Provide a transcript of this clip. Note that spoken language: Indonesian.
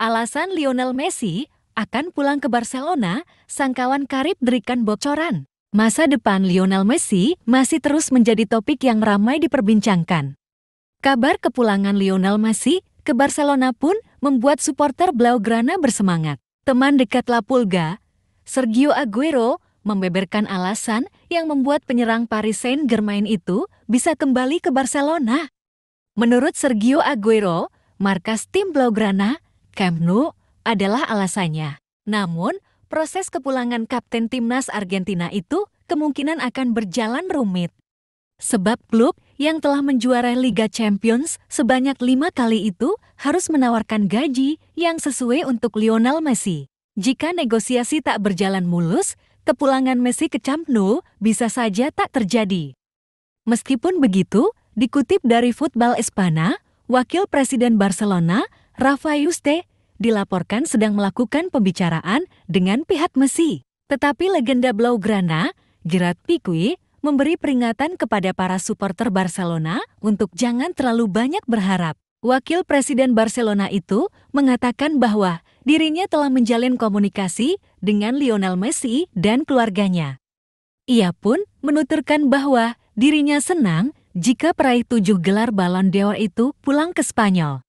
Alasan Lionel Messi akan pulang ke Barcelona, sang kawan karib berikan bocoran. Masa depan Lionel Messi masih terus menjadi topik yang ramai diperbincangkan. Kabar kepulangan Lionel Messi ke Barcelona pun membuat supporter Blaugrana bersemangat. Teman dekat La Pulga, Sergio Aguero, membeberkan alasan yang membuat penyerang Paris Saint-Germain itu bisa kembali ke Barcelona. Menurut Sergio Aguero, markas tim Blaugrana Camp Nou adalah alasannya. Namun, proses kepulangan kapten timnas Argentina itu kemungkinan akan berjalan rumit. Sebab klub yang telah menjuarai Liga Champions sebanyak lima kali itu harus menawarkan gaji yang sesuai untuk Lionel Messi. Jika negosiasi tak berjalan mulus, kepulangan Messi ke Camp Nou bisa saja tak terjadi. Meskipun begitu, dikutip dari Football Espana, Wakil Presiden Barcelona, Rafa dilaporkan sedang melakukan pembicaraan dengan pihak Messi. Tetapi legenda Blaugrana, Gerard Piqué, memberi peringatan kepada para supporter Barcelona untuk jangan terlalu banyak berharap. Wakil Presiden Barcelona itu mengatakan bahwa dirinya telah menjalin komunikasi dengan Lionel Messi dan keluarganya. Ia pun menuturkan bahwa dirinya senang jika peraih tujuh gelar Ballon d'Or itu pulang ke Spanyol.